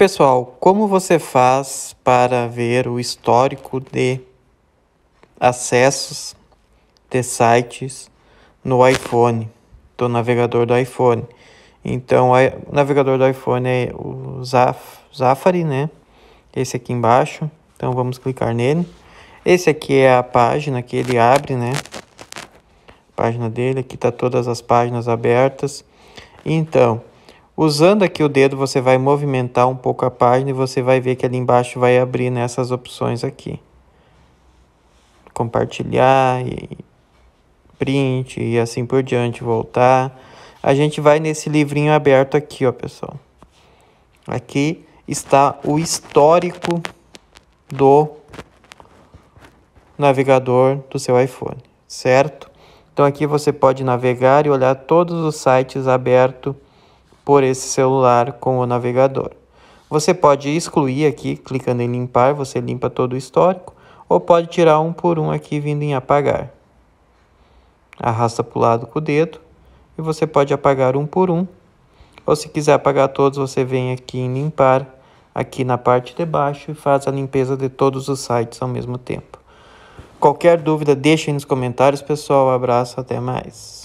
Pessoal, como você faz para ver o histórico de acessos de sites no iPhone, do navegador do iPhone? Então, é, o navegador do iPhone é o Safari, né? Esse aqui embaixo. Então, vamos clicar nele. Esse aqui é a página que ele abre, né? A página dele. Aqui tá todas as páginas abertas. Então, Usando aqui o dedo, você vai movimentar um pouco a página e você vai ver que ali embaixo vai abrir nessas opções aqui. Compartilhar, e print e assim por diante, voltar. A gente vai nesse livrinho aberto aqui, ó, pessoal. Aqui está o histórico do navegador do seu iPhone, certo? Então aqui você pode navegar e olhar todos os sites abertos por esse celular com o navegador. Você pode excluir aqui, clicando em limpar, você limpa todo o histórico, ou pode tirar um por um aqui vindo em apagar. Arrasta para o lado com o dedo e você pode apagar um por um. Ou se quiser apagar todos, você vem aqui em limpar, aqui na parte de baixo e faz a limpeza de todos os sites ao mesmo tempo. Qualquer dúvida, deixe nos comentários, pessoal. Abraço, até mais.